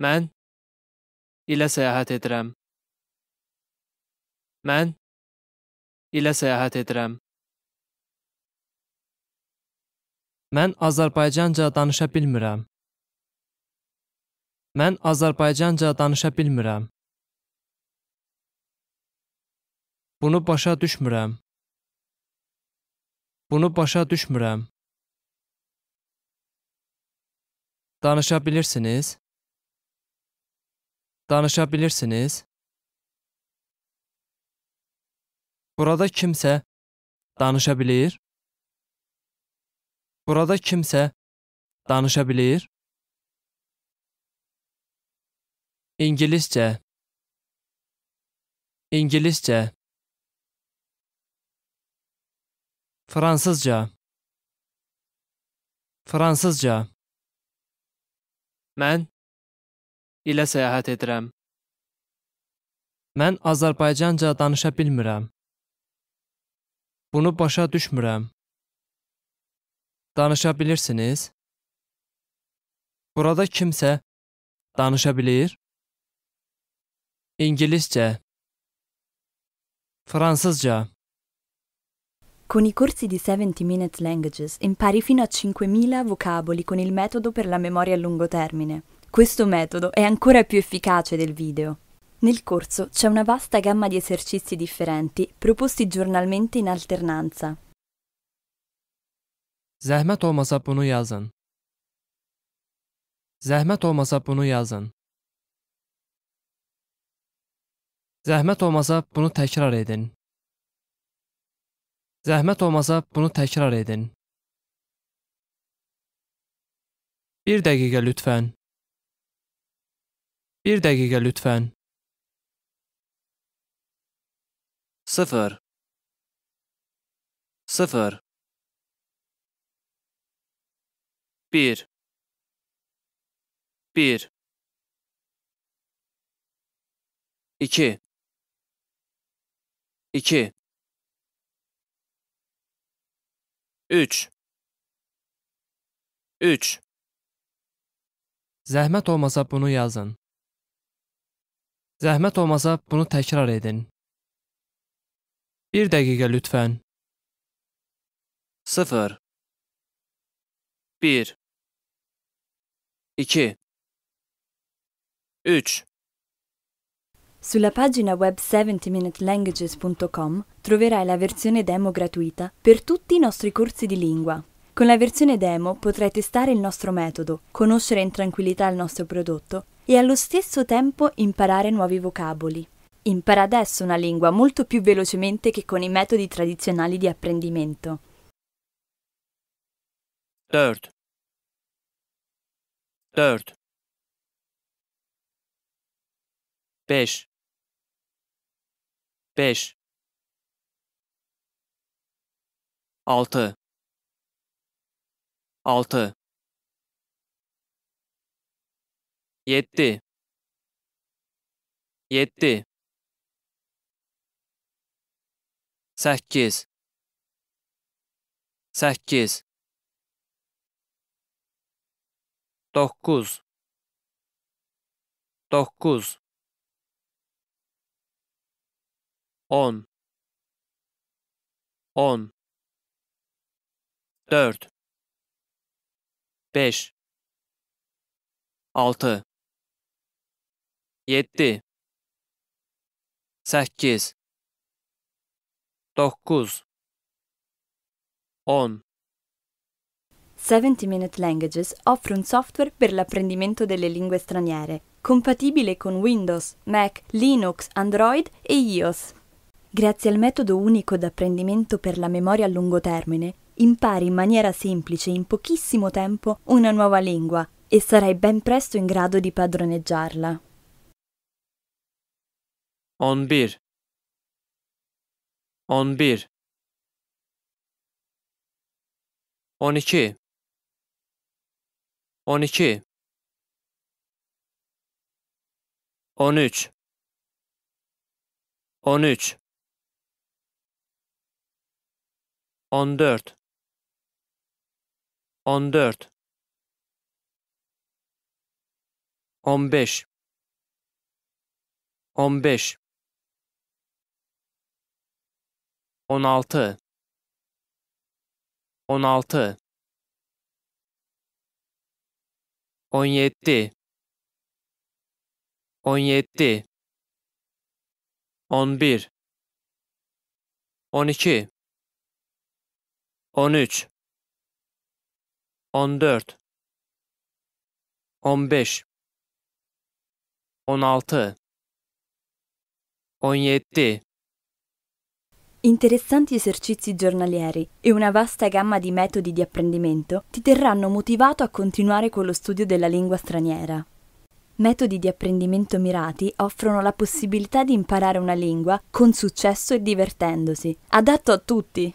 Mən ilə səyahət edirəm. Mən ilə səyahət edirəm. Mən Azərbaycanca danışa bilmirəm. Mən Azərbaycanca danışa bilmirəm. Bunu başa düşmürəm. Bunu başa düşmürəm. Danışa bilirsiniz? danışabilirsiniz. Burada kimsə danışa Burada kimsə danışa bilir? İngiliscə İngiliscə Fransızca Fransızca Mən ilə səyahət edirəm. Mən Azərbaycanca danışa bilmirəm. Bunu başa düşmürəm. Danışa bilirsiniz? Burada kimsə danışa bilir? İngiliscə. Fransızca. Con i corsi di 70 Minutes Languages impari fino a 5.000 vocaboli con il metodo per la memoria a lungo termine. Questo metodo è ancora più efficace del video. Nel corso c'è una vasta gamma di esercizi differenti proposti giornalmente in alternanza. Zahmet olmasa bunu yazın. Zahmet olmasa bunu yazın. Zahmet olmasa bunu tekrar edin. Zahmet olmasa bunu tekrar edin. Bir dakika lütfen. Bir dakika lütfen. Sıfır. Sıfır. Bir. Bir. İki. İki. Üç. Üç. Zəhmət olmasa bunu yazın. Zahmet olmasa bunu tekrar edin. Bir dakika lütfen. Sıfır. Bir. İki. Üç. Sulla pagina web 70minutelanguages.com troverai la versione demo gratuita per tutti i nostri corsi di lingua. Con la versione demo potrai testare il nostro metodo, conoscere in tranquillità il nostro prodotto e allo stesso tempo imparare nuovi vocaboli. Impara adesso una lingua molto più velocemente che con i metodi tradizionali di apprendimento. 4 4 5 5 6 6 yetti yetti sekiz, sekiz, dokuz dokuz on on dört beş altı yetti, sakkiz, to'qqiz, o'n. 70 Minute Languages offre un software per l'apprendimento delle lingue straniere, compatibile con Windows, Mac, Linux, Android e iOS. Grazie al metodo unico d'apprendimento per la memoria a lungo termine, impari in maniera semplice e in pochissimo tempo una nuova lingua e sarai ben presto in grado di padroneggiarla. on bir on bir on iki on iki on üç on üç on dört on dört on beş on beş onaltı onaltı on yedi on yedi on bir on iki on üç on dört on beş on altı on yedi Interessanti esercizi giornalieri e una vasta gamma di metodi di apprendimento ti terranno motivato a continuare con lo studio della lingua straniera. Metodi di apprendimento mirati offrono la possibilità di imparare una lingua con successo e divertendosi, adatto a tutti.